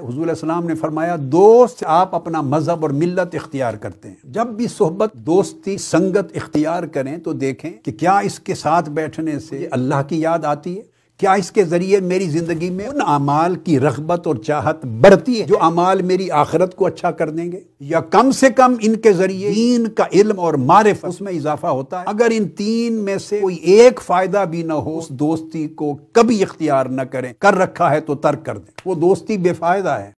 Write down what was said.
हजूसम ने फरमाया दोस्त आप अपना मज़हब और मिलत इख्तियार करते हैं जब भी सोहबत दोस्ती संगत इख्तियार करें तो देखें कि क्या इसके साथ बैठने से अल्लाह की याद आती है क्या इसके ज़रिए मेरी ज़िंदगी में उन अमाल की रगबत और चाहत बढ़ती है जो अमाल मेरी आखिरत को अच्छा कर देंगे या कम से कम इनके ज़रिए दीन का इल्म और मारिफ उसमें इजाफा होता है अगर इन तीन में से कोई एक फ़ायदा भी ना हो उस दोस्ती को कभी इख्तियार ना करें कर रखा है तो तर्क कर दें वो दोस्ती बेफ़ायदा है